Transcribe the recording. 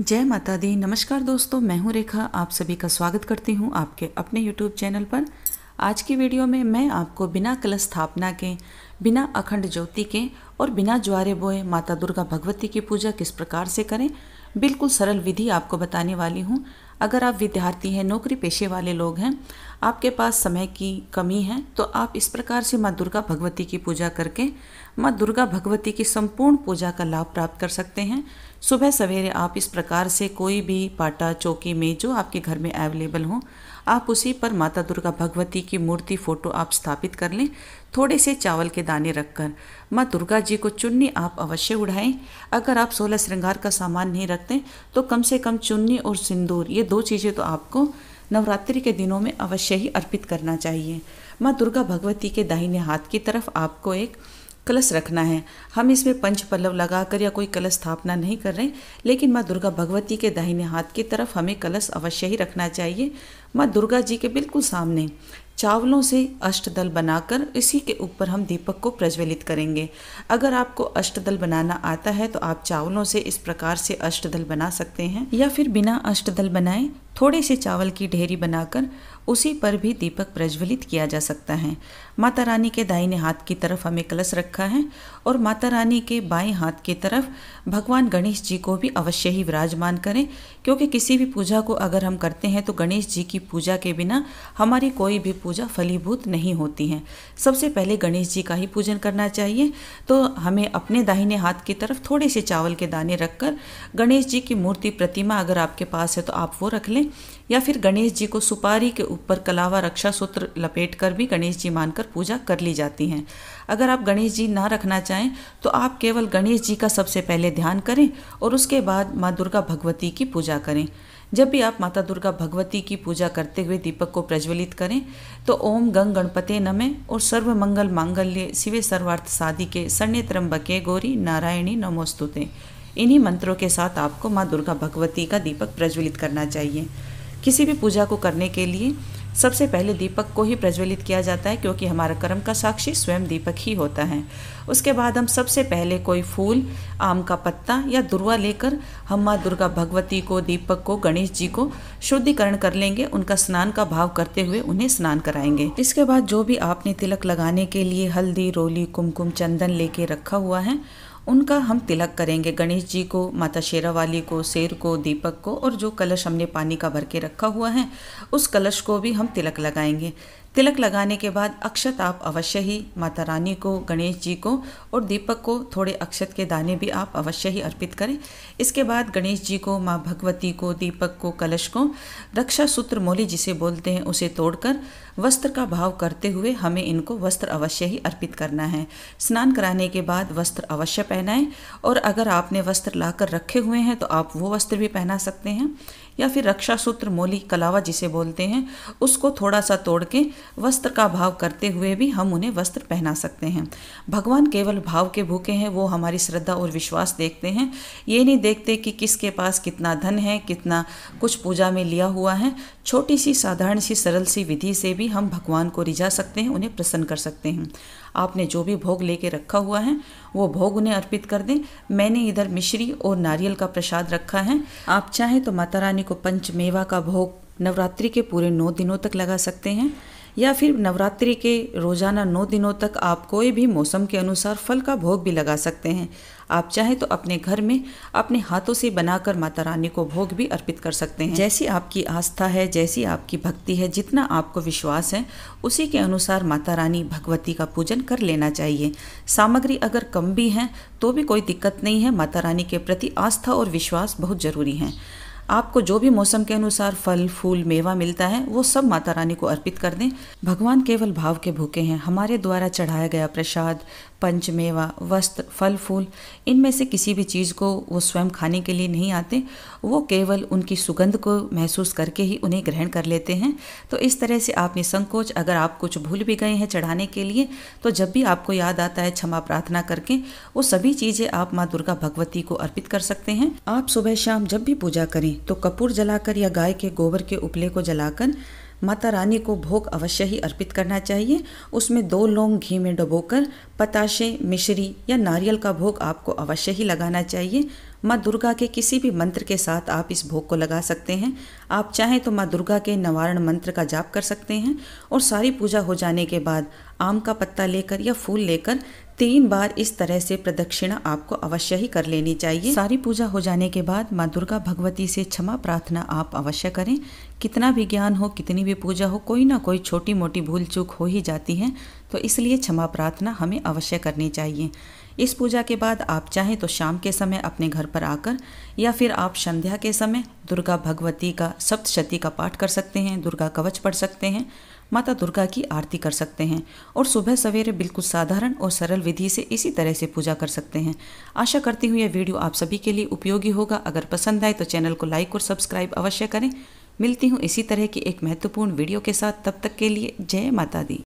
जय माता दी नमस्कार दोस्तों मैं हूं रेखा आप सभी का स्वागत करती हूं आपके अपने यूट्यूब चैनल पर आज की वीडियो में मैं आपको बिना कलश स्थापना के बिना अखंड ज्योति के और बिना ज्वारे बोए माता दुर्गा भगवती की पूजा किस प्रकार से करें बिल्कुल सरल विधि आपको बताने वाली हूँ अगर आप विद्यार्थी हैं नौकरी पेशे वाले लोग हैं आपके पास समय की कमी है तो आप इस प्रकार से माँ दुर्गा भगवती की पूजा करके माँ दुर्गा भगवती की संपूर्ण पूजा का लाभ प्राप्त कर सकते हैं सुबह सवेरे आप इस प्रकार से कोई भी पाटा चौकी में जो आपके घर में अवेलेबल हो आप उसी पर माता दुर्गा भगवती की मूर्ति फ़ोटो आप स्थापित कर लें थोड़े से चावल के दाने रखकर माँ दुर्गा जी को चुन्नी आप अवश्य उड़ाएं अगर आप सोलह श्रृंगार का सामान नहीं रखते तो कम से कम चुन्नी और सिंदूर ये दो चीज़ें तो आपको नवरात्रि के दिनों में अवश्य ही अर्पित करना चाहिए माँ दुर्गा भगवती के दाहिने हाथ की तरफ आपको एक कलश रखना है हम इसमें पंच पल्लव लगाकर या कोई कलश स्थापना नहीं कर रहे लेकिन माँ दुर्गा भगवती के दाहिने हाथ की तरफ हमें कलश अवश्य ही रखना चाहिए माँ दुर्गा जी के बिल्कुल सामने चावलों से अष्टदल बनाकर इसी के ऊपर हम दीपक को प्रज्वलित करेंगे अगर आपको अष्टदल बनाना आता है तो आप चावलों से इस प्रकार से अष्टदल बना सकते हैं या फिर बिना अष्टदल बनाए थोड़े से चावल की ढेरी बनाकर उसी पर भी दीपक प्रज्वलित किया जा सकता है माता रानी के दाहिने हाथ की तरफ हमें कलश रखा है और माता रानी के बाएं हाथ की तरफ भगवान गणेश जी को भी अवश्य ही विराजमान करें क्योंकि किसी भी पूजा को अगर हम करते हैं तो गणेश जी की पूजा के बिना हमारी कोई भी पूजा फलीभूत नहीं होती है सबसे पहले गणेश जी का ही पूजन करना चाहिए तो हमें अपने दाहिने हाथ की तरफ थोड़े से चावल के दाने रखकर गणेश जी की मूर्ति प्रतिमा अगर आपके पास है तो आप वो रख लें में या फिर गणेश जी को सुपारी के ऊपर कलावा रक्षा सूत्र लपेट कर भी गणेश जी मानकर पूजा कर ली जाती हैं अगर आप गणेश जी ना रखना चाहें तो आप केवल गणेश जी का सबसे पहले ध्यान करें और उसके बाद माँ दुर्गा भगवती की पूजा करें जब भी आप माता दुर्गा भगवती की पूजा करते हुए दीपक को प्रज्वलित करें तो ओम गंग गणपते नमे और सर्व मंगल मांगल्य शिवे सर्वार्थ सादी के सण्य त्रम्बके गौरी नारायणी नमोस्तुते इन्हीं मंत्रों के साथ आपको माँ दुर्गा भगवती का दीपक प्रज्वलित करना चाहिए किसी भी पूजा को करने के लिए सबसे पहले दीपक को ही प्रज्वलित किया जाता है क्योंकि हमारा कर्म का साक्षी स्वयं दीपक ही होता है उसके बाद हम सबसे पहले कोई फूल आम का पत्ता या दुर्वा लेकर हम माँ दुर्गा भगवती को दीपक को गणेश जी को शुद्धिकरण कर लेंगे उनका स्नान का भाव करते हुए उन्हें स्नान कराएंगे इसके बाद जो भी आपने तिलक लगाने के लिए हल्दी रोली कुमकुम चंदन लेके रखा हुआ है उनका हम तिलक करेंगे गणेश जी को माता शेरावाली को शेर को दीपक को और जो कलश हमने पानी का भर के रखा हुआ है उस कलश को भी हम तिलक लगाएंगे तिलक लगाने के बाद अक्षत आप अवश्य ही माता रानी को गणेश जी को और दीपक को थोड़े अक्षत के दाने भी आप अवश्य ही अर्पित करें इसके बाद गणेश जी को माँ भगवती को दीपक को कलश को रक्षा सूत्र मोली जिसे बोलते हैं उसे तोड़कर वस्त्र का भाव करते हुए हमें इनको वस्त्र अवश्य ही अर्पित करना है स्नान कराने के बाद वस्त्र अवश्य पहनाएं और अगर आपने वस्त्र लाकर रखे हुए हैं तो आप वो वस्त्र भी पहना सकते हैं या फिर रक्षा सूत्र मोली कलावा जिसे बोलते हैं उसको थोड़ा सा तोड़ के वस्त्र का भाव करते हुए भी हम उन्हें वस्त्र पहना सकते हैं भगवान केवल भाव के भूखे हैं वो हमारी श्रद्धा और विश्वास देखते हैं ये नहीं देखते कि किसके पास कितना धन है कितना कुछ पूजा में लिया हुआ है छोटी सी साधारण सी सरल सी विधि से भी हम भगवान को रिझा सकते हैं उन्हें प्रसन्न कर सकते हैं आपने जो भी भोग लेके रखा हुआ है वो भोग उन्हें अर्पित कर दें मैंने इधर मिश्री और नारियल का प्रसाद रखा है आप चाहें तो माता रानी को पंचमेवा का भोग नवरात्रि के पूरे नौ दिनों तक लगा सकते हैं या फिर नवरात्रि के रोज़ाना नौ दिनों तक आप कोई भी मौसम के अनुसार फल का भोग भी लगा सकते हैं आप चाहे तो अपने घर में अपने हाथों से बनाकर माता रानी को भोग भी अर्पित कर सकते हैं जैसी आपकी आस्था है जैसी आपकी भक्ति है जितना आपको विश्वास है उसी के अनुसार माता रानी भगवती का पूजन कर लेना चाहिए सामग्री अगर कम भी है तो भी कोई दिक्कत नहीं है माता रानी के प्रति आस्था और विश्वास बहुत ज़रूरी है आपको जो भी मौसम के अनुसार फल फूल मेवा मिलता है वो सब माता रानी को अर्पित कर दें भगवान केवल भाव के भूखे हैं हमारे द्वारा चढ़ाया गया प्रसाद पंच मेवा वस्त्र फल फूल इनमें से किसी भी चीज़ को वो स्वयं खाने के लिए नहीं आते वो केवल उनकी सुगंध को महसूस करके ही उन्हें ग्रहण कर लेते हैं तो इस तरह से आप निसंकोच अगर आप कुछ भूल भी गए हैं चढ़ाने के लिए तो जब भी आपको याद आता है क्षमा प्रार्थना करके वो सभी चीज़ें आप माँ दुर्गा भगवती को अर्पित कर सकते हैं आप सुबह शाम जब भी पूजा करें तो कपूर जलाकर या गाय के गोबर के उपले को जलाकर माता रानी को भोग अवश्य ही अर्पित करना चाहिए उसमें दो लौंग घी में डुबोकर पताशे मिश्री या नारियल का भोग आपको अवश्य ही लगाना चाहिए माँ दुर्गा के किसी भी मंत्र के साथ आप इस भोग को लगा सकते हैं आप चाहें तो माँ दुर्गा के नवारण मंत्र का जाप कर सकते हैं और सारी पूजा हो जाने के बाद आम का पत्ता लेकर या फूल लेकर तीन बार इस तरह से प्रदक्षिणा आपको अवश्य ही कर लेनी चाहिए सारी पूजा हो जाने के बाद माँ दुर्गा भगवती से क्षमा प्रार्थना आप अवश्य करें कितना भी ज्ञान हो कितनी भी पूजा हो कोई ना कोई छोटी मोटी भूल चूक हो ही जाती है तो इसलिए क्षमा प्रार्थना हमें अवश्य करनी चाहिए इस पूजा के बाद आप चाहें तो शाम के समय अपने घर पर आकर या फिर आप संध्या के समय दुर्गा भगवती का सप्तशती का पाठ कर सकते हैं दुर्गा कवच पढ़ सकते हैं माता दुर्गा की आरती कर सकते हैं और सुबह सवेरे बिल्कुल साधारण और सरल विधि से इसी तरह से पूजा कर सकते हैं आशा करती हूँ यह वीडियो आप सभी के लिए उपयोगी होगा अगर पसंद आए तो चैनल को लाइक और सब्सक्राइब अवश्य करें मिलती हूँ इसी तरह की एक महत्वपूर्ण वीडियो के साथ तब तक के लिए जय माता दी